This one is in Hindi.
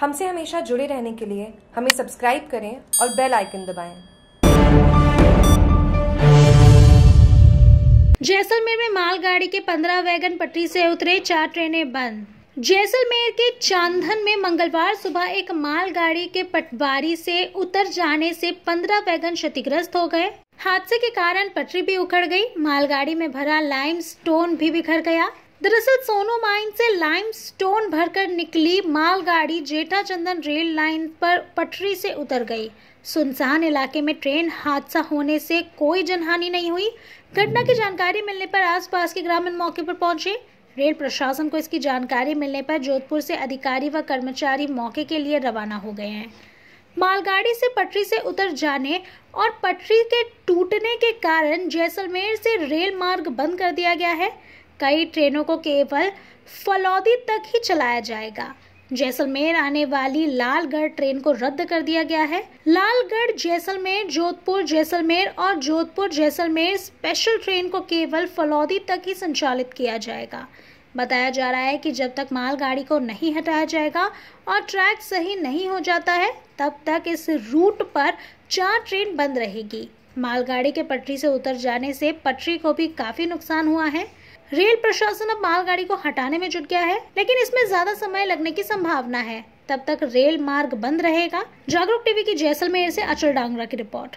हमसे हमेशा जुड़े रहने के लिए हमें सब्सक्राइब करें और बेल आइकन दबाएं। जैसलमेर में मालगाड़ी के 15 वैगन पटरी से उतरे चार ट्रेनें बंद जैसलमेर के चांदन में मंगलवार सुबह एक मालगाड़ी के पटवारी से उतर जाने से 15 वैगन क्षतिग्रस्त हो गए हादसे के कारण पटरी भी उखड़ गई मालगाड़ी में भरा लाइम स्टोन भी बिखर गया दरअसल सोनो माइन से लाइम स्टोन भरकर निकली मालगाड़ी जेठा चंदन रेल लाइन पर पटरी से उतर गई सुनसान इलाके में ट्रेन हादसा होने से कोई जनहानि नहीं हुई घटना की जानकारी मिलने पर आसपास के ग्रामीण मौके पर पहुंचे रेल प्रशासन को इसकी जानकारी मिलने पर जोधपुर से अधिकारी व कर्मचारी मौके के लिए रवाना हो गए हैं मालगाड़ी से पटरी से उतर जाने और पटरी के टूटने के कारण जैसलमेर से रेल मार्ग बंद कर दिया गया है कई ट्रेनों को केवल फलौदी तक ही चलाया जाएगा जैसलमेर आने वाली लालगढ़ ट्रेन को रद्द कर दिया गया है लालगढ़ जैसलमेर जोधपुर जैसलमेर और जोधपुर जैसलमेर स्पेशल ट्रेन को केवल फलौदी तक ही संचालित किया जाएगा बताया जा रहा है कि जब तक मालगाड़ी को नहीं हटाया जाएगा और ट्रैक सही नहीं हो जाता है तब तक इस रूट पर चार ट्रेन बंद रहेगी मालगाड़ी के पटरी से उतर जाने से पटरी को भी काफ़ी नुकसान हुआ है रेल प्रशासन अब मालगाड़ी को हटाने में जुट गया है लेकिन इसमें ज्यादा समय लगने की संभावना है तब तक रेल मार्ग बंद रहेगा जागरूक टीवी की जैसलमेर से अचल डांगरा की रिपोर्ट